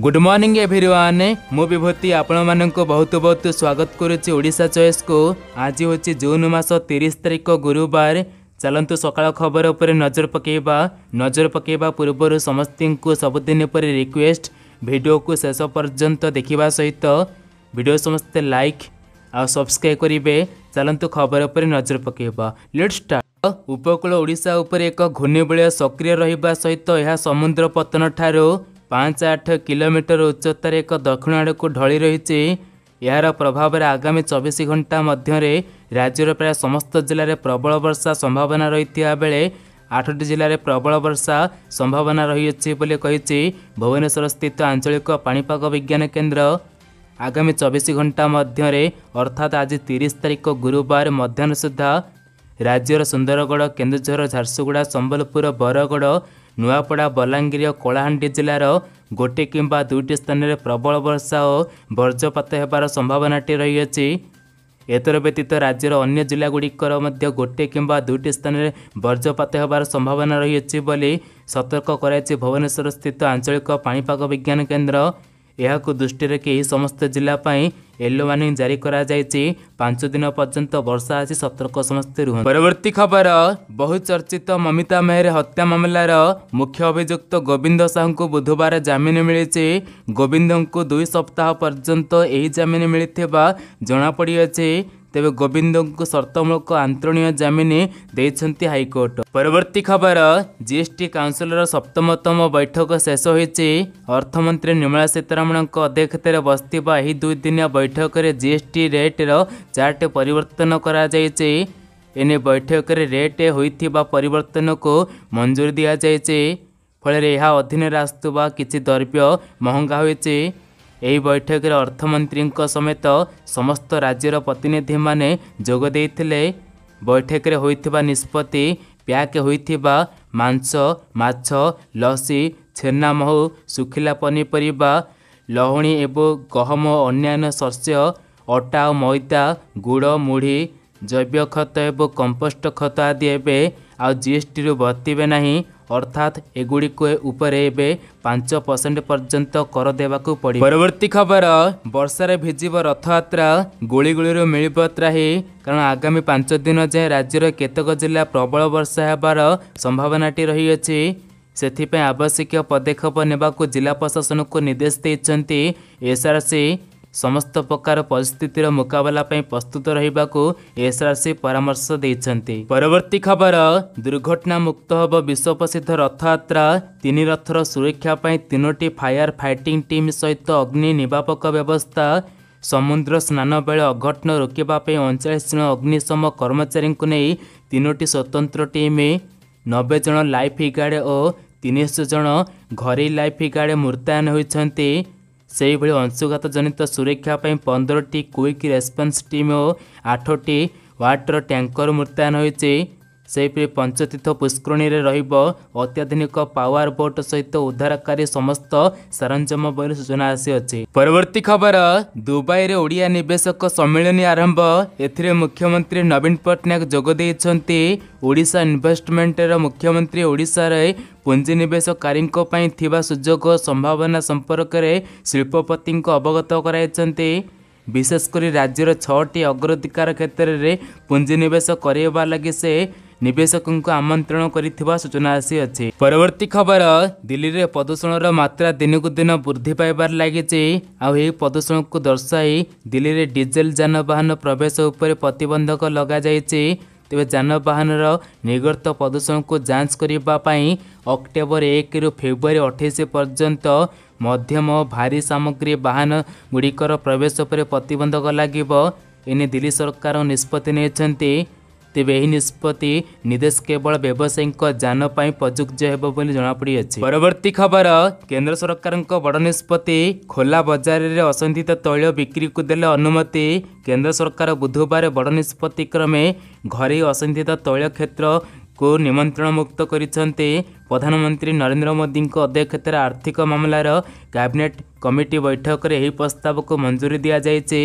good morning everyone ମୁଁ ବିଭୂତି ଆପଣମାନଙ୍କୁ ବହୁତ ବହୁତ ସ୍ୱାଗତ କରୁଛି ଓଡ଼ିଶା ଚଏସ୍କୁ ଆଜି ହେଉଛି ଜୁନ୍ ମାସ ତିରିଶ ତାରିଖ ଗୁରୁବାର ଚାଲନ୍ତୁ ସକାଳ ଖବର ଉପରେ ନଜର ପକାଇବା ନଜର ପକାଇବା ପୂର୍ବରୁ ସମସ୍ତଙ୍କୁ ସବୁଦିନ ପରି ରିକ୍ୱେଷ୍ଟ ଭିଡ଼ିଓକୁ ଶେଷ ପର୍ଯ୍ୟନ୍ତ ଦେଖିବା ସହିତ ଭିଡ଼ିଓ ସମସ୍ତେ ଲାଇକ୍ ଆଉ ସବସ୍କ୍ରାଇବ୍ କରିବେ ଚାଲନ୍ତୁ ଖବର ଉପରେ ନଜର ପକାଇବା ଲେଟ୍ ଷ୍ଟାର୍ଟ ଉପକୂଳ ଓଡ଼ିଶା ଉପରେ ଏକ ଘୂର୍ଣ୍ଣିବଳୟ ସକ୍ରିୟ ରହିବା ସହିତ ଏହା ସମୁଦ୍ର ପତନ ଠାରୁ ପାଞ୍ଚ ଆଠ କିଲୋମିଟର ଉଚ୍ଚତାରେ ଏକ ଦକ୍ଷିଣ ଆଡ଼କୁ ଢଳି ରହିଛି ଏହାର ପ୍ରଭାବରେ ଆଗାମୀ ଚବିଶ ଘଣ୍ଟା ମଧ୍ୟରେ ରାଜ୍ୟର ପ୍ରାୟ ସମସ୍ତ ଜିଲ୍ଲାରେ ପ୍ରବଳ ବର୍ଷା ସମ୍ଭାବନା ରହିଥିବା ବେଳେ ଆଠଟି ଜିଲ୍ଲାରେ ପ୍ରବଳ ବର୍ଷା ସମ୍ଭାବନା ରହିଅଛି ବୋଲି କହିଛି ଭୁବନେଶ୍ୱର ସ୍ଥିତ ଆଞ୍ଚଳିକ ପାଣିପାଗ ବିଜ୍ଞାନ କେନ୍ଦ୍ର ଆଗାମୀ ଚବିଶ ଘଣ୍ଟା ମଧ୍ୟରେ ଅର୍ଥାତ୍ ଆଜି ତିରିଶ ତାରିଖ ଗୁରୁବାର ମଧ୍ୟାହ୍ନ ସୁଦ୍ଧା ରାଜ୍ୟର ସୁନ୍ଦରଗଡ଼ କେନ୍ଦୁଝର ଝାରସୁଗୁଡ଼ା ସମ୍ବଲପୁର ବରଗଡ଼ ନୂଆପଡ଼ା ବଲାଙ୍ଗୀର କଳାହାଣ୍ଡି ଜିଲ୍ଲାର ଗୋଟିଏ କିମ୍ବା ଦୁଇଟି ସ୍ଥାନରେ ପ୍ରବଳ ବର୍ଷା ଓ ବର୍ଜ୍ୟପାତ ହେବାର ସମ୍ଭାବନାଟି ରହିଅଛି ଏଥର ବ୍ୟତୀତ ରାଜ୍ୟର ଅନ୍ୟ ଜିଲ୍ଲାଗୁଡ଼ିକର ମଧ୍ୟ ଗୋଟିଏ କିମ୍ବା ଦୁଇଟି ସ୍ଥାନରେ ବର୍ଜ୍ୟପାତ ହେବାର ସମ୍ଭାବନା ରହିଅଛି ବୋଲି ସତର୍କ କରାଯାଇଛି ଭୁବନେଶ୍ୱର ସ୍ଥିତ ଆଞ୍ଚଳିକ ପାଣିପାଗ ବିଜ୍ଞାନ କେନ୍ଦ୍ର ଏହାକୁ ଦୃଷ୍ଟିରେ ରଖି ସମସ୍ତ ଜିଲ୍ଲା ପାଇଁ ୟେଲୋ ୱାର୍ଣ୍ଣିଂ ଜାରି କରାଯାଇଛି ପାଞ୍ଚ ଦିନ ପର୍ଯ୍ୟନ୍ତ ବର୍ଷା ଆସି ସତର୍କ ସମସ୍ତେ ରୁହନ୍ତି ପରବର୍ତ୍ତୀ ଖବର ବହୁ ଚର୍ଚ୍ଚିତ ମମିତା ମେହେର ହତ୍ୟା ମାମଲାର ମୁଖ୍ୟ ଅଭିଯୁକ୍ତ ଗୋବିନ୍ଦ ସାହୁଙ୍କୁ ବୁଧବାର ଜାମିନ ମିଳିଛି ଗୋବିନ୍ଦଙ୍କୁ ଦୁଇ ସପ୍ତାହ ପର୍ଯ୍ୟନ୍ତ ଏହି ଜାମିନ ମିଳିଥିବା ଜଣାପଡ଼ିଅଛି ତେବେ ଗୋବିନ୍ଦଙ୍କୁ ସର୍ତ୍ତମୂଳକ ଆନ୍ତରଣୀୟ ଜାମିନ ଦେଇଛନ୍ତି ହାଇକୋର୍ଟ ପରବର୍ତ୍ତୀ ଖବର ଜିଏସ୍ଟି କାଉନସିଲର ସପ୍ତମତମ ବୈଠକ ଶେଷ ହୋଇଛି ଅର୍ଥମନ୍ତ୍ରୀ ନିର୍ମଳା ସୀତାରମଣଙ୍କ ଅଧ୍ୟକ୍ଷତାରେ ବସିଥିବା ଏହି ଦୁଇଦିନିଆ ବୈଠକରେ ଜିଏସ୍ଟି ରେଟ୍ର ଚାର୍ଟ ପରିବର୍ତ୍ତନ କରାଯାଇଛି ଏନେଇ ବୈଠକରେ ରେଟ୍ ହୋଇଥିବା ପରିବର୍ତ୍ତନକୁ ମଞ୍ଜୁରି ଦିଆଯାଇଛି ଫଳରେ ଏହା ଅଧୀନରେ ଆସୁଥିବା କିଛି ଦ୍ରବ୍ୟ ମହଙ୍ଗା ହୋଇଛି ଏହି ବୈଠକରେ ଅର୍ଥମନ୍ତ୍ରୀଙ୍କ ସମେତ ସମସ୍ତ ରାଜ୍ୟର ପ୍ରତିନିଧିମାନେ ଯୋଗ ଦେଇଥିଲେ ବୈଠକରେ ହୋଇଥିବା ନିଷ୍ପତ୍ତି ପ୍ୟାକ୍ ହୋଇଥିବା ମାଂସ ମାଛ ଲସି ଛେନା ମହୁ ଶୁଖିଲା ପନିପରିବା ଲହୁଣୀ ଏବଂ ଗହମ ଅନ୍ୟାନ୍ୟ ଶସ୍ୟ ଅଟା ଓ ମଇଦା ଗୁଡ଼ ମୁଢ଼ି ଜୈବ ଖତ ଏବଂ କମ୍ପୋଷ୍ଟ ଖତ ଆଦି ଏବେ ଆଉ ଜିଏସ୍ଟିରୁ ବର୍ତ୍ତିବେ ନାହିଁ ଅର୍ଥାତ୍ ଏଗୁଡ଼ିକ ଉପରେ ଏବେ ପାଞ୍ଚ ପରସେଣ୍ଟ ପର୍ଯ୍ୟନ୍ତ କର ଦେବାକୁ ପଡ଼ିବ ପରବର୍ତ୍ତୀ ଖବର ବର୍ଷାରେ ଭିଜିବ ରଥଯାତ୍ରା ଗୁଳିଗୁଳିରୁ ମିଳିବ ତ୍ରାହି କାରଣ ଆଗାମୀ ପାଞ୍ଚ ଦିନ ଯାଏଁ ରାଜ୍ୟର କେତେକ ଜିଲ୍ଲା ପ୍ରବଳ ବର୍ଷା ହେବାର ସମ୍ଭାବନାଟି ରହିଅଛି ସେଥିପାଇଁ ଆବଶ୍ୟକୀୟ ପଦକ୍ଷେପ ନେବାକୁ ଜିଲ୍ଲା ପ୍ରଶାସନକୁ ନିର୍ଦ୍ଦେଶ ଦେଇଛନ୍ତି ଏସ୍ଆର୍ସି ସମସ୍ତ ପ୍ରକାର ପରିସ୍ଥିତିର ମୁକାବିଲା ପାଇଁ ପ୍ରସ୍ତୁତ ରହିବାକୁ ଏସ୍ଆର୍ସି ପରାମର୍ଶ ଦେଇଛନ୍ତି ପରବର୍ତ୍ତୀ ଖବର ଦୁର୍ଘଟଣା ମୁକ୍ତ ହେବ ବିଶ୍ୱପ୍ରସିଦ୍ଧ ରଥଯାତ୍ରା ତିନି ରଥର ସୁରକ୍ଷା ପାଇଁ ତିନୋଟି ଫାୟାର ଫାଇଟିଂ ଟିମ୍ ସହିତ ଅଗ୍ନି ନିବାପକ ବ୍ୟବସ୍ଥା ସମୁଦ୍ର ସ୍ନାନ ବେଳେ ଅଘଟଣ ରୋକିବା ପାଇଁ ଅଣଚାଳିଶ ଜଣ ଅଗ୍ନିଶମ କର୍ମଚାରୀଙ୍କୁ ନେଇ ତିନୋଟି ସ୍ୱତନ୍ତ୍ର ଟିମ୍ ନବେ ଜଣ ଲାଇଫ୍ ଗାର୍ଡ଼ ଓ ତିନିଶହ ଜଣ ଘରୋଇ ଲାଇଫ୍ ଗାର୍ଡ଼ ମୃତ୍ୟୁୟନ ହୋଇଛନ୍ତି ସେହିଭଳି ଅଂଶୁଘାତ ଜନିତ ସୁରକ୍ଷା ପାଇଁ ପନ୍ଦରଟି କ୍ୱିକ୍ ରେସ୍ପନ୍ସ ଟିମ୍ ଓ ଆଠଟି ୱାଟର ଟ୍ୟାଙ୍କର ମୁତୟନ ହୋଇଛି ସେହିପରି ପଞ୍ଚତୀର୍ଥ ପୁଷ୍କରିଣୀରେ ରହିବ ଅତ୍ୟାଧୁନିକ ପାୱାର ବୋଟ ସହିତ ଉଦ୍ଧାରକାରୀ ସମସ୍ତ ସରଞ୍ଜାମ ବୋଲି ସୂଚନା ଆସିଅଛି ପରବର୍ତ୍ତୀ ଖବର ଦୁବାଇରେ ଓଡ଼ିଆ ନିବେଶକ ସମ୍ମିଳନୀ ଆରମ୍ଭ ଏଥିରେ ମୁଖ୍ୟମନ୍ତ୍ରୀ ନବୀନ ପଟ୍ଟନାୟକ ଯୋଗ ଦେଇଛନ୍ତି ଓଡ଼ିଶା ଇନଭେଷ୍ଟମେଣ୍ଟର ମୁଖ୍ୟମନ୍ତ୍ରୀ ଓଡ଼ିଶାରେ ପୁଞ୍ଜିନିବେଶକାରୀଙ୍କ ପାଇଁ ଥିବା ସୁଯୋଗ ସମ୍ଭାବନା ସମ୍ପର୍କରେ ଶିଳ୍ପପତିଙ୍କୁ ଅବଗତ କରାଇଛନ୍ତି ବିଶେଷ କରି ରାଜ୍ୟର ଛଅଟି ଅଗ୍ରାଧିକାର କ୍ଷେତ୍ରରେ ପୁଞ୍ଜିନିବେଶ କରାଇବା ଲାଗି ସେ ନିବେଶକଙ୍କୁ ଆମନ୍ତ୍ରଣ କରିଥିବା ସୂଚନା ଆସିଅଛି ପରବର୍ତ୍ତୀ ଖବର ଦିଲ୍ଲୀରେ ପ୍ରଦୂଷଣର ମାତ୍ରା ଦିନକୁ ଦିନ ବୃଦ୍ଧି ପାଇବାରେ ଲାଗିଛି ଆଉ ଏହି ପ୍ରଦୂଷଣକୁ ଦର୍ଶାଇ ଦିଲ୍ଲୀରେ ଡିଜେଲ ଯାନବାହନ ପ୍ରବେଶ ଉପରେ ପ୍ରତିବନ୍ଧକ ଲଗାଯାଇଛି ତେବେ ଯାନବାହନର ନିର୍ଗତ ପ୍ରଦୂଷଣକୁ ଯାଞ୍ଚ କରିବା ପାଇଁ ଅକ୍ଟୋବର ଏକରୁ ଫେବୃଆରୀ ଅଠେଇଶ ପର୍ଯ୍ୟନ୍ତ ମଧ୍ୟମ ଭାରି ସାମଗ୍ରୀ ବାହନଗୁଡ଼ିକର ପ୍ରବେଶ ଉପରେ ପ୍ରତିବନ୍ଧକ ଲାଗିବ ଏନେଇ ଦିଲ୍ଲୀ ସରକାର ନିଷ୍ପତ୍ତି ନେଇଛନ୍ତି ତେବେ ଏହି ନିଷ୍ପତ୍ତି ନିର୍ଦ୍ଦେଶ କେବଳ ବ୍ୟବସାୟୀଙ୍କ ଯାନ ପାଇଁ ପ୍ରଯୁଜ୍ୟ ହେବ ବୋଲି ଜଣାପଡ଼ିଅଛି ପରବର୍ତ୍ତୀ ଖବର କେନ୍ଦ୍ର ସରକାରଙ୍କ ବଡ଼ ନିଷ୍ପତ୍ତି ଖୋଲା ବଜାରରେ ଅସନ୍ଧିତ ତୈଳ ବିକ୍ରିକୁ ଦେଲେ ଅନୁମତି କେନ୍ଦ୍ର ସରକାର ବୁଧବାର ବଡ଼ ନିଷ୍ପତ୍ତି କ୍ରମେ ଘରୋଇ ଅସନ୍ଧିତ ତୈଳ କ୍ଷେତ୍ର କୁ ନିମନ୍ତ୍ରଣମୁକ୍ତ କରିଛନ୍ତି ପ୍ରଧାନମନ୍ତ୍ରୀ ନରେନ୍ଦ୍ର ମୋଦିଙ୍କ ଅଧ୍ୟକ୍ଷତାରେ ଆର୍ଥିକ ମାମଲାର କ୍ୟାବିନେଟ୍ କମିଟି ବୈଠକରେ ଏହି ପ୍ରସ୍ତାବକୁ ମଞ୍ଜୁରୀ ଦିଆଯାଇଛି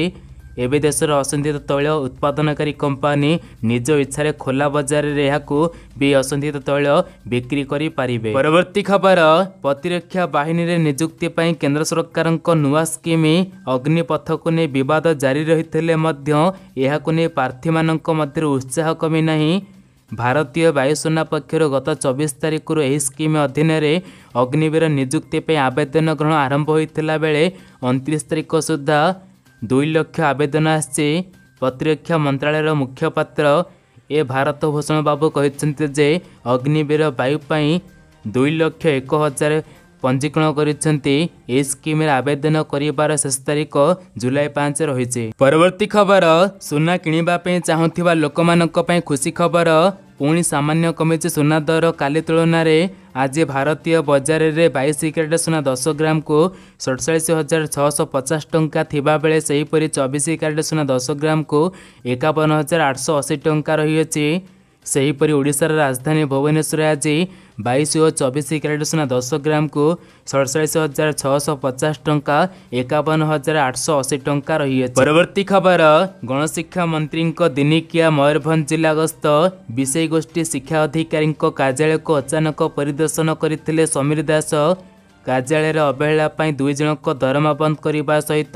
ଏବେ ଦେଶର ଅଶୋଧିତ ତୈଳ ଉତ୍ପାଦନକାରୀ କମ୍ପାନୀ ନିଜ ଇଚ୍ଛାରେ ଖୋଲା ବଜାରରେ ଏହାକୁ ବି ଅଶୋଧିତ ତୈଳ ବିକ୍ରି କରିପାରିବେ ପରବର୍ତ୍ତୀ ଖବର ପ୍ରତିରକ୍ଷା ବାହିନୀରେ ନିଯୁକ୍ତି ପାଇଁ କେନ୍ଦ୍ର ସରକାରଙ୍କ ନୂଆ ସ୍କିମ୍ ଅଗ୍ନିପଥକୁ ନେଇ ବିବାଦ ଜାରି ରହିଥିଲେ ମଧ୍ୟ ଏହାକୁ ନେଇ ପ୍ରାର୍ଥୀମାନଙ୍କ ମଧ୍ୟରେ ଉତ୍ସାହ କମି ନାହିଁ ଭାରତୀୟ ବାୟୁସେନା ପକ୍ଷରୁ ଗତ ଚବିଶ ତାରିଖରୁ ଏହି ସ୍କିମ୍ ଅଧୀନରେ ଅଗ୍ନିବୀର ନିଯୁକ୍ତି ପାଇଁ ଆବେଦନ ଗ୍ରହଣ ଆରମ୍ଭ ହୋଇଥିଲା ବେଳେ ଅଣତିରିଶ ତାରିଖ ସୁଦ୍ଧା ଦୁଇ ଲକ୍ଷ ଆବେଦନ ଆସିଛି ପ୍ରତିରକ୍ଷା ମନ୍ତ୍ରାଳୟର ମୁଖପାତ୍ର ଏ ଭାରତ ଭୂଷଣ ବାବୁ କହିଛନ୍ତି ଯେ ଅଗ୍ନିବୀର ବାୟୁ ପାଇଁ ଦୁଇ ଲକ୍ଷ ଏକ ହଜାର ପଞ୍ଜୀକରଣ କରିଛନ୍ତି ଏହି ସ୍କିମ୍ରେ ଆବେଦନ କରିବାର ଶେଷ ତାରିଖ ଜୁଲାଇ ପାଞ୍ଚ ରହିଛି ପରବର୍ତ୍ତୀ ଖବର ସୁନା କିଣିବା ପାଇଁ ଚାହୁଁଥିବା ଲୋକମାନଙ୍କ ପାଇଁ ଖୁସି ଖବର ପୁଣି ସାମାନ୍ୟ କମିଛି ସୁନା ଦର କାଲି ତୁଳନାରେ ଆଜି ଭାରତୀୟ ବଜାରରେ ବାଇଶ କ୍ୟାରେଟ୍ ସୁନା ଦଶ ଗ୍ରାମକୁ ସଡ଼ଚାଳିଶ ହଜାର ଛଅଶହ ପଚାଶ ଟଙ୍କା ଥିବାବେଳେ ସେହିପରି ଚବିଶ କ୍ୟାରେଟ୍ ସୁନା ଦଶ ଗ୍ରାମକୁ ଏକାବନ ହଜାର ଆଠଶହ ଅଶୀ ଟଙ୍କା ରହିଅଛି ସେହିପରି ଓଡ଼ିଶାର ରାଜଧାନୀ ଭୁବନେଶ୍ୱର ଆଜି ବାଇଶ ଓ ଚବିଶ କ୍ୟାରେଟ୍ ସୁନା ଦଶ ଗ୍ରାମକୁ ସଡ଼ଚାଳିଶ ହଜାର ଛଅଶହ ପଚାଶ ଟଙ୍କା ଏକାବନ ହଜାର ଆଠଶହ ଅଶୀ ଟଙ୍କା ରହିଅଛି ପରବର୍ତ୍ତୀ ଖବର ଗଣଶିକ୍ଷା ମନ୍ତ୍ରୀଙ୍କ ଦିନିକିଆ ମୟୂରଭଞ୍ଜ ଜିଲ୍ଲା ଗସ୍ତ ବିଷୟ ଗୋଷ୍ଠୀ ଶିକ୍ଷା ଅଧିକାରୀଙ୍କ କାର୍ଯ୍ୟାଳୟକୁ ଅଚାନକ ପରିଦର୍ଶନ କରିଥିଲେ ସମୀର ଦାସ କାର୍ଯ୍ୟାଳୟରେ ଅବହେଳା ପାଇଁ ଦୁଇ ଜଣଙ୍କ ଦରମା ବନ୍ଦ କରିବା ସହିତ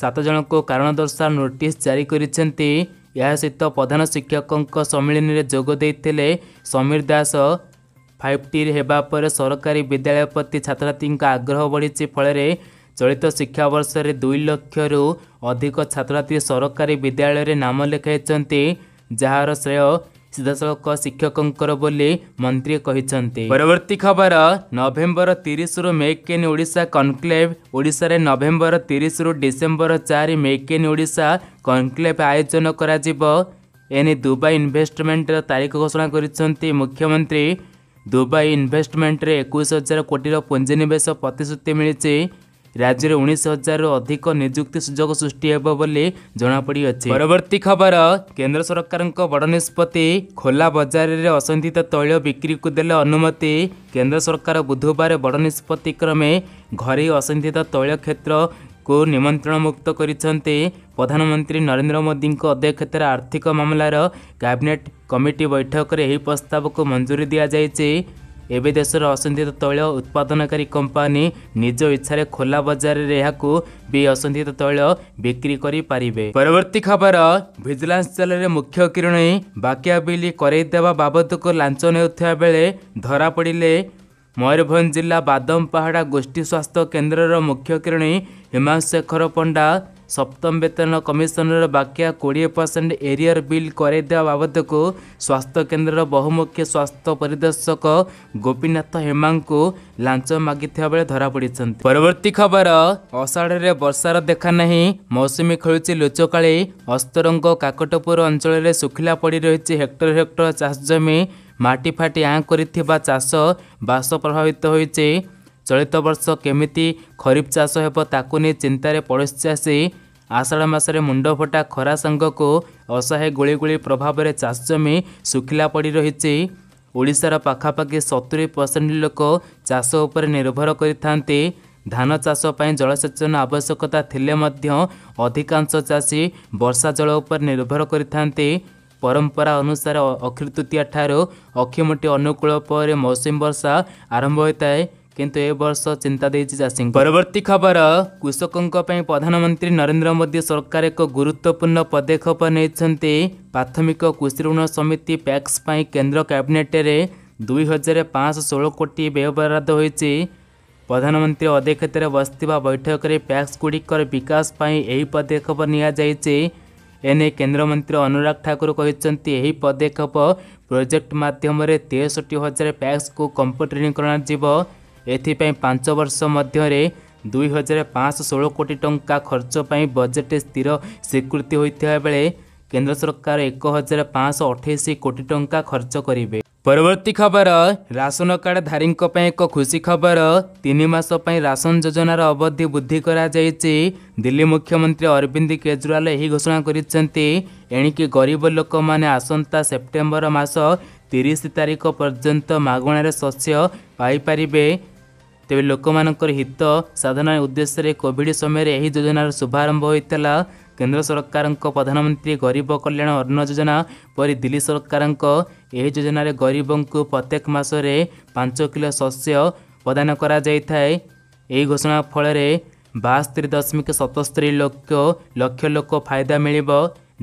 ସାତ ଜଣଙ୍କୁ କାରଣ ଦର୍ଶାଅ ନୋଟିସ୍ ଜାରି କରିଛନ୍ତି ଏହା ସହିତ ପ୍ରଧାନ ଶିକ୍ଷକଙ୍କ ସମ୍ମିଳନୀରେ ଯୋଗ ଦେଇଥିଲେ ସମୀର ଦାସ ଫାଇଭ ଟି ହେବା ପରେ ସରକାରୀ ବିଦ୍ୟାଳୟ ପ୍ରତି ଛାତ୍ରଛାତ୍ରୀଙ୍କ ଆଗ୍ରହ ବଢ଼ିଛି ଫଳରେ ଚଳିତ ଶିକ୍ଷାବର୍ଷରେ ଦୁଇ ଲକ୍ଷରୁ ଅଧିକ ଛାତ୍ରଛାତ୍ରୀ ସରକାରୀ ବିଦ୍ୟାଳୟରେ ନାମ ଲେଖାଇଛନ୍ତି ଯାହାର ଶ୍ରେୟ ସିଧାସଳଖ ଶିକ୍ଷକଙ୍କର ବୋଲି ମନ୍ତ୍ରୀ କହିଛନ୍ତି ପରବର୍ତ୍ତୀ ଖବର ନଭେମ୍ବର ତିରିଶରୁ ମେକ୍ ଇନ୍ ଓଡ଼ିଶା କନକ୍ଲେଭ ଓଡ଼ିଶାରେ ନଭେମ୍ବର ତିରିଶରୁ ଡିସେମ୍ବର ଚାରି ମେକ୍ ଇନ୍ ଓଡ଼ିଶା କନକ୍ଲେଭ ଆୟୋଜନ କରାଯିବ ଏନେଇ ଦୁବାଇ ଇନ୍ଭେଷ୍ଟମେଣ୍ଟର ତାରିଖ ଘୋଷଣା କରିଛନ୍ତି ମୁଖ୍ୟମନ୍ତ୍ରୀ ଦୁବାଇ ଇନ୍ଭେଷ୍ଟମେଣ୍ଟରେ ଏକୋଇଶ ହଜାର କୋଟିର ପୁଞ୍ଜିନିବେଶ ପ୍ରତିଶ୍ରୁତି ମିଳିଛି ରାଜ୍ୟରେ ଉଣେଇଶ ହଜାରରୁ ଅଧିକ ନିଯୁକ୍ତି ସୁଯୋଗ ସୃଷ୍ଟି ହେବ ବୋଲି ଜଣାପଡ଼ିଅଛି ପରବର୍ତ୍ତୀ ଖବର କେନ୍ଦ୍ର ସରକାରଙ୍କ ବଡ଼ ନିଷ୍ପତ୍ତି ଖୋଲା ବଜାରରେ ଅସନ୍ଧିତ ତୈଳ ବିକ୍ରିକୁ ଦେଲେ ଅନୁମତି କେନ୍ଦ୍ର ସରକାର ବୁଧବାର ବଡ଼ ନିଷ୍ପତ୍ତି କ୍ରମେ ଘରୋଇ ଅସନ୍ଧିତ ତୈଳ କ୍ଷେତ୍ର କୁ ନିମନ୍ତ୍ରଣ ମୁକ୍ତ କରିଛନ୍ତି ପ୍ରଧାନମନ୍ତ୍ରୀ ନରେନ୍ଦ୍ର ମୋଦିଙ୍କ ଅଧ୍ୟକ୍ଷତାରେ ଆର୍ଥିକ ମାମଲାର କ୍ୟାବିନେଟ୍ କମିଟି ବୈଠକରେ ଏହି ପ୍ରସ୍ତାବକୁ ମଞ୍ଜୁରୀ ଦିଆଯାଇଛି ଏବେ ଦେଶର ଅଶୋଧିତ ତୈଳ ଉତ୍ପାଦନକାରୀ କମ୍ପାନୀ ନିଜ ଇଚ୍ଛାରେ ଖୋଲା ବଜାରରେ ଏହାକୁ ବି ଅଶୋଧିତ ତୈଳ ବିକ୍ରି କରିପାରିବେ ପରବର୍ତ୍ତୀ ଖବର ଭିଜିଲାନ୍ସ ଜେଲରେ ମୁଖ୍ୟ କିରଣୀ ବାକିଆ ବିଲ୍ କରାଇଦେବା ବାବଦକୁ ଲାଞ୍ଚ ନେଉଥିବା ବେଳେ ଧରାପଡ଼ିଲେ ମୟୂରଭଞ୍ଜ ଜିଲ୍ଲା ବାଦମ ପାହାଡ଼ା ଗୋଷ୍ଠୀ ସ୍ୱାସ୍ଥ୍ୟ କେନ୍ଦ୍ରର ମୁଖ୍ୟ କିରଣୀ ହିମାଂଶେଖର ପଣ୍ଡା ସପ୍ତମ ବେତନ କମିଶନର ବାକ୍ୟା କୋଡ଼ିଏ ପରସେଣ୍ଟ ଏରିଅର ବିଲ୍ କରାଇଦେବା ବାବଦକୁ ସ୍ୱାସ୍ଥ୍ୟକେନ୍ଦ୍ରର ବହୁମୁଖୀ ସ୍ୱାସ୍ଥ୍ୟ ପରିଦର୍ଶକ ଗୋପୀନାଥ ହେମାଙ୍କୁ ଲାଞ୍ଚ ମାଗିଥିବା ବେଳେ ଧରାପଡ଼ିଛନ୍ତି ପରବର୍ତ୍ତୀ ଖବର ଅଷାଢ଼ରେ ବର୍ଷାର ଦେଖା ନାହିଁ ମୌସୁମୀ ଖେଳୁଛି ଲୁଚକାଳି ଅସ୍ତରଙ୍ଗ କାକଟପୁର ଅଞ୍ଚଳରେ ଶୁଖିଲା ପଡ଼ି ରହିଛି ହେକ୍ଟର ହେକ୍ଟର ଚାଷ ଜମି ମାଟି ଫାଟି ଆଁ କରିଥିବା ଚାଷ ବାସ ପ୍ରଭାବିତ ହୋଇଛି ଚଳିତ ବର୍ଷ କେମିତି ଖରିଫ ଚାଷ ହେବ ତାକୁ ନେଇ ଚିନ୍ତାରେ ପଡ଼ୋଶ ଚାଷୀ ଆଷାଢ଼ ମାସରେ ମୁଣ୍ଡ ଫଟା ଖରା ସାଙ୍ଗକୁ ଅସହାୟ ଗୁଳିଗୁଳି ପ୍ରଭାବରେ ଚାଷ ଜମି ଶୁଖିଲା ପଡ଼ି ରହିଛି ଓଡ଼ିଶାର ପାଖାପାଖି ସତୁରୀ ପରସେଣ୍ଟ ଲୋକ ଚାଷ ଉପରେ ନିର୍ଭର କରିଥାନ୍ତି ଧାନ ଚାଷ ପାଇଁ ଜଳସେଚନ ଆବଶ୍ୟକତା ଥିଲେ ମଧ୍ୟ ଅଧିକାଂଶ ଚାଷୀ ବର୍ଷା ଜଳ ଉପରେ ନିର୍ଭର କରିଥାନ୍ତି ପରମ୍ପରା ଅନୁସାରେ ଅକ୍ଷିତୃତୀୟା ଠାରୁ ଅକ୍ଷିମୁଟି ଅନୁକୂଳ ପରେ ମୌସୁମୀ ବର୍ଷା ଆରମ୍ଭ ହୋଇଥାଏ କିନ୍ତୁ ଏ ବର୍ଷ ଚିନ୍ତା ଦେଇଛି ଚାଷୀଙ୍କୁ ପରବର୍ତ୍ତୀ ଖବର କୃଷକଙ୍କ ପାଇଁ ପ୍ରଧାନମନ୍ତ୍ରୀ ନରେନ୍ଦ୍ର ମୋଦି ସରକାର ଏକ ଗୁରୁତ୍ୱପୂର୍ଣ୍ଣ ପଦକ୍ଷେପ ନେଇଛନ୍ତି ପ୍ରାଥମିକ କୃଷି ଋଣ ସମିତି ପ୍ୟାକ୍ସ ପାଇଁ କେନ୍ଦ୍ର କ୍ୟାବିନେଟ୍ରେ ଦୁଇ ହଜାର ପାଞ୍ଚଶହ ଷୋହଳ କୋଟି ବ୍ୟୟ ବରାଦ ହୋଇଛି ପ୍ରଧାନମନ୍ତ୍ରୀ ଅଧ୍ୟକ୍ଷତାରେ ବସିଥିବା ବୈଠକରେ ପ୍ୟାକ୍ସଗୁଡ଼ିକର ବିକାଶ ପାଇଁ ଏହି ପଦକ୍ଷେପ ନିଆଯାଇଛି ଏନେଇ କେନ୍ଦ୍ରମନ୍ତ୍ରୀ ଅନୁରାଗ ଠାକୁର କହିଛନ୍ତି ଏହି ପଦକ୍ଷେପ ପ୍ରୋଜେକ୍ଟ ମାଧ୍ୟମରେ ତେଷଠି ହଜାର ପ୍ୟାକ୍ସକୁ କମ୍ପ୍ୟୁଟରିଂ କରାଯିବ ଏଥିପାଇଁ ପାଞ୍ଚ ବର୍ଷ ମଧ୍ୟରେ ଦୁଇ ହଜାର ପାଞ୍ଚଶହ ଷୋହଳ କୋଟି ଟଙ୍କା ଖର୍ଚ୍ଚ ପାଇଁ ବଜେଟ୍ ସ୍ଥିର ସ୍ୱୀକୃତି ହୋଇଥିବା ବେଳେ କେନ୍ଦ୍ର ସରକାର ଏକ ହଜାର ପାଞ୍ଚଶହ ଅଠେଇଶ କୋଟି ଟଙ୍କା ଖର୍ଚ୍ଚ କରିବେ ପରବର୍ତ୍ତୀ ଖବର ରାସନ କାର୍ଡ଼ଧାରୀଙ୍କ ପାଇଁ ଏକ ଖୁସି ଖବର ତିନି ମାସ ପାଇଁ ରାସନ ଯୋଜନାର ଅବଧି ବୃଦ୍ଧି କରାଯାଇଛି ଦିଲ୍ଲୀ ମୁଖ୍ୟମନ୍ତ୍ରୀ ଅରବିନ୍ଦ କେଜରିୱାଲ ଏହି ଘୋଷଣା କରିଛନ୍ତି ଏଣିକି ଗରିବ ଲୋକମାନେ ଆସନ୍ତା ସେପ୍ଟେମ୍ବର ମାସ ତିରିଶ ତାରିଖ ପର୍ଯ୍ୟନ୍ତ ମାଗଣାରେ ଶସ୍ୟ ପାଇପାରିବେ ତେବେ ଲୋକମାନଙ୍କର ହିତ ସାଧନ ଉଦ୍ଦେଶ୍ୟରେ କୋଭିଡ଼ ସମୟରେ ଏହି ଯୋଜନାର ଶୁଭାରମ୍ଭ ହୋଇଥିଲା କେନ୍ଦ୍ର ସରକାରଙ୍କ ପ୍ରଧାନମନ୍ତ୍ରୀ ଗରିବ କଲ୍ୟାଣ ଅନ୍ନ ଯୋଜନା ପରି ଦିଲ୍ଲୀ ସରକାରଙ୍କ ଏହି ଯୋଜନାରେ ଗରିବଙ୍କୁ ପ୍ରତ୍ୟେକ ମାସରେ ପାଞ୍ଚ କିଲୋ ଶସ୍ୟ ପ୍ରଦାନ କରାଯାଇଥାଏ ଏହି ଘୋଷଣା ଫଳରେ ବାସ୍ତରି ଦଶମିକ ସତସ୍ତରୀ ଲକ୍ଷ ଲକ୍ଷ ଲୋକ ଫାଇଦା ମିଳିବ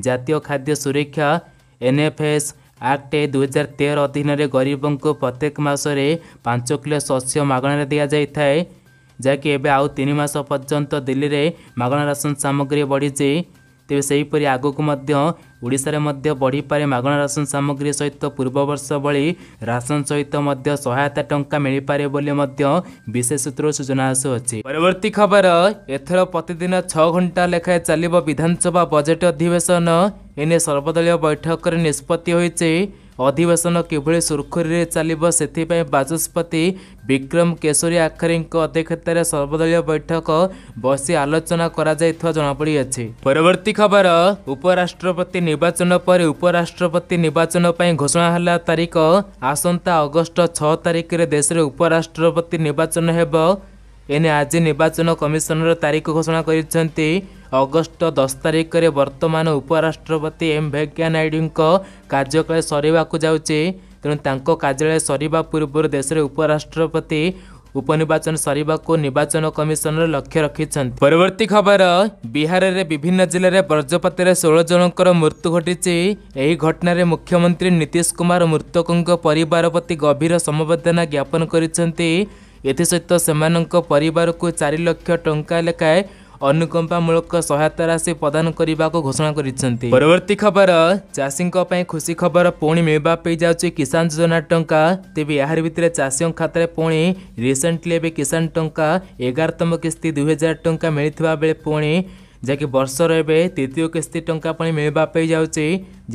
ଜାତୀୟ ଖାଦ୍ୟ ସୁରକ୍ଷା ଏନ୍ଏଫ୍ଏସ୍ ଆକ୍ଟ ଦୁଇହଜାର ତେର ଅଧୀନରେ ଗରିବଙ୍କୁ ପ୍ରତ୍ୟେକ ମାସରେ ପାଞ୍ଚ କିଲୋ ଶସ୍ୟ ମାଗଣାରେ ଦିଆଯାଇଥାଏ ଯାହାକି ଏବେ ଆଉ ତିନି ମାସ ପର୍ଯ୍ୟନ୍ତ ଦିଲ୍ଲୀରେ ମାଗଣା ରାସନ ସାମଗ୍ରୀ ବଢ଼ିଛି ତେବେ ସେହିପରି ଆଗକୁ ମଧ୍ୟ ଓଡ଼ିଶାରେ ମଧ୍ୟ ବଢ଼ିପାରେ ମାଗଣା ରାସନ ସାମଗ୍ରୀ ସହିତ ପୂର୍ବ ବର୍ଷ ଭଳି ରାସନ ସହିତ ମଧ୍ୟ ସହାୟତା ଟଙ୍କା ମିଳିପାରେ ବୋଲି ମଧ୍ୟ ବିଶେଷ ସୂତ୍ରରୁ ସୂଚନା ଆସୁଅଛି ପରବର୍ତ୍ତୀ ଖବର ଏଥର ପ୍ରତିଦିନ ଛଅ ଘଣ୍ଟା ଲେଖାଏଁ ଚାଲିବ ବିଧାନସଭା ବଜେଟ୍ ଅଧିବେଶନ ଏନେଇ ସର୍ବଦଳୀୟ ବୈଠକରେ ନିଷ୍ପତ୍ତି ହୋଇଛି ଅଧିବେଶନ କିଭଳି ସୁରୁଖୁରୁରେ ଚାଲିବ ସେଥିପାଇଁ ବାଚସ୍ପତି ବିକ୍ରମ କେଶରୀ ଆଖରୀଙ୍କ ଅଧ୍ୟକ୍ଷତାରେ ସର୍ବଦଳୀୟ ବୈଠକ ବସି ଆଲୋଚନା କରାଯାଇଥିବା ଜଣାପଡ଼ିଅଛି ପରବର୍ତ୍ତୀ ଖବର ଉପରାଷ୍ଟ୍ରପତି ନିର୍ବାଚନ ପରେ ଉପରାଷ୍ଟ୍ରପତି ନିର୍ବାଚନ ପାଇଁ ଘୋଷଣା ହେଲା ତାରିଖ ଆସନ୍ତା ଅଗଷ୍ଟ ଛଅ ତାରିଖରେ ଦେଶରେ ଉପରାଷ୍ଟ୍ରପତି ନିର୍ବାଚନ ହେବ ଏନେ ଆଜି ନିର୍ବାଚନ କମିଶନର ତାରିଖ ଘୋଷଣା କରିଛନ୍ତି ଅଗଷ୍ଟ ଦଶ ତାରିଖରେ ବର୍ତ୍ତମାନ ଉପରାଷ୍ଟ୍ରପତି ଏମ୍ ଭେଙ୍କୟା ନାଇଡ଼ୁଙ୍କ କାର୍ଯ୍ୟକାଳ ସରିବାକୁ ଯାଉଛି ତେଣୁ ତାଙ୍କ କାର୍ଯ୍ୟାଳୟ ସରିବା ପୂର୍ବରୁ ଦେଶରେ ଉପରାଷ୍ଟ୍ରପତି ଉପନିର୍ବାଚନ ସରିବାକୁ ନିର୍ବାଚନ କମିଶନର ଲକ୍ଷ୍ୟ ରଖିଛନ୍ତି ପରବର୍ତ୍ତୀ ଖବର ବିହାରରେ ବିଭିନ୍ନ ଜିଲ୍ଲାରେ ବର୍ଜ୍ୟପାତରେ ଷୋହଳ ଜଣଙ୍କର ମୃତ୍ୟୁ ଘଟିଛି ଏହି ଘଟଣାରେ ମୁଖ୍ୟମନ୍ତ୍ରୀ ନୀତିଶ କୁମାର ମୃତକଙ୍କ ପରିବାର ପ୍ରତି ଗଭୀର ସମବେଦନା ଜ୍ଞାପନ କରିଛନ୍ତି ଏଥିସହିତ ସେମାନଙ୍କ ପରିବାରକୁ ଚାରି ଲକ୍ଷ ଟଙ୍କା ଲେଖାଏଁ ଅନୁକମ୍ପାମୂଳକ ସହାୟତା ରାଶି ପ୍ରଦାନ କରିବାକୁ ଘୋଷଣା କରିଛନ୍ତି ପରବର୍ତ୍ତୀ ଖବର ଚାଷୀଙ୍କ ପାଇଁ ଖୁସି ଖବର ପୁଣି ମିଳିବା ପାଇଁ ଯାଉଛି କିଷାନ ଯୋଜନା ଟଙ୍କା ତେବେ ଏହାରି ଭିତରେ ଚାଷୀଙ୍କ ଖାତାରେ ପୁଣି ରିସେଣ୍ଟଲି ଏବେ କିଷାନ ଟଙ୍କା ଏଗାରତମ କିସ୍ତି ଦୁଇହଜାର ଟଙ୍କା ମିଳିଥିବା ବେଳେ ପୁଣି ଯାହାକି ବର୍ଷର ଏବେ ତୃତୀୟ କିସ୍ତି ଟଙ୍କା ପୁଣି ମିଳିବା ପାଇଁ ଯାଉଛି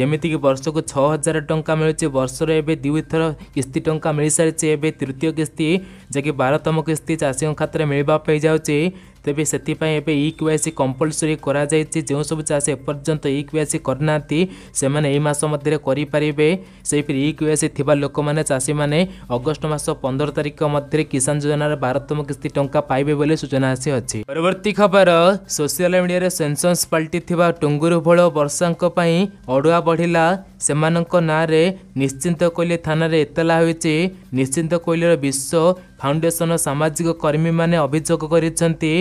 ଯେମିତିକି ବର୍ଷକୁ ଛଅ ହଜାର ଟଙ୍କା ମିଳୁଛି ବର୍ଷର ଏବେ ଦୁଇଥର କିସ୍ତି ଟଙ୍କା ମିଳିସାରିଛି ଏବେ ତୃତୀୟ କିସ୍ତି ଯାହାକି ବାରତମ କିସ୍ତି ଚାଷୀଙ୍କ ଖାତାରେ ମିଳିବା ପାଇଁ ଯାଉଛି ତେବେ ସେଥିପାଇଁ ଏବେ ଇ କ୍ୟୁଆଇସି କମ୍ପଲସରି କରାଯାଇଛି ଯେଉଁସବୁ ଚାଷୀ ଏପର୍ଯ୍ୟନ୍ତ ଇ କ୍ୟୁଆଇସି କରିନାହାନ୍ତି ସେମାନେ ଏହି ମାସ ମଧ୍ୟରେ କରିପାରିବେ ସେହିପରି ଇ କ୍ୟୁଆଇସି ଥିବା ଲୋକମାନେ ଚାଷୀମାନେ ଅଗଷ୍ଟ ମାସ ପନ୍ଦର ତାରିଖ ମଧ୍ୟରେ କିଷାନ ଯୋଜନାର ବାରତମ କିସ୍ତି ଟଙ୍କା ପାଇବେ ବୋଲି ସୂଚନା ଆସିଅଛି ପରବର୍ତ୍ତୀ ଖବର ସୋସିଆଲ ମିଡ଼ିଆରେ ସେନ୍ସନ୍ସ ପାଲଟିଥିବା ଟୁଙ୍ଗୁରୁ ଭୋଳ ବର୍ଷାଙ୍କ ପାଇଁ ଅଡ଼ୁଆ ବଢ଼ିଲା ସେମାନଙ୍କ ନାଁରେ ନିଶ୍ଚିନ୍ତ କୋଇଲି ଥାନାରେ ଏତଲା ହୋଇଛି ନିଶ୍ଚିନ୍ତ କୋଇଲିର ବିଶ୍ୱ ଫାଉଣ୍ଡେସନ ସାମାଜିକ କର୍ମୀମାନେ ଅଭିଯୋଗ କରିଛନ୍ତି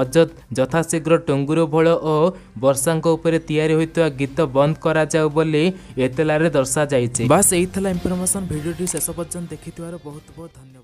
ଅଜତ ଯଥାଶୀଘ୍ର ଟୁଙ୍ଗୁରୁ ଭୋଳ ଓ ବର୍ଷାଙ୍କ ଉପରେ ତିଆରି ହୋଇଥିବା ଗୀତ ବନ୍ଦ କରାଯାଉ ବୋଲି ଏତଲାରେ ଦର୍ଶାଯାଇଛି ବାସ୍ ଏଇ ଥିଲା ଇନଫର୍ମେସନ୍ ଭିଡ଼ିଓଟି ଶେଷ ପର୍ଯ୍ୟନ୍ତ ଦେଖିଥିବାରୁ ବହୁତ ବହୁତ ଧନ୍ୟବାଦ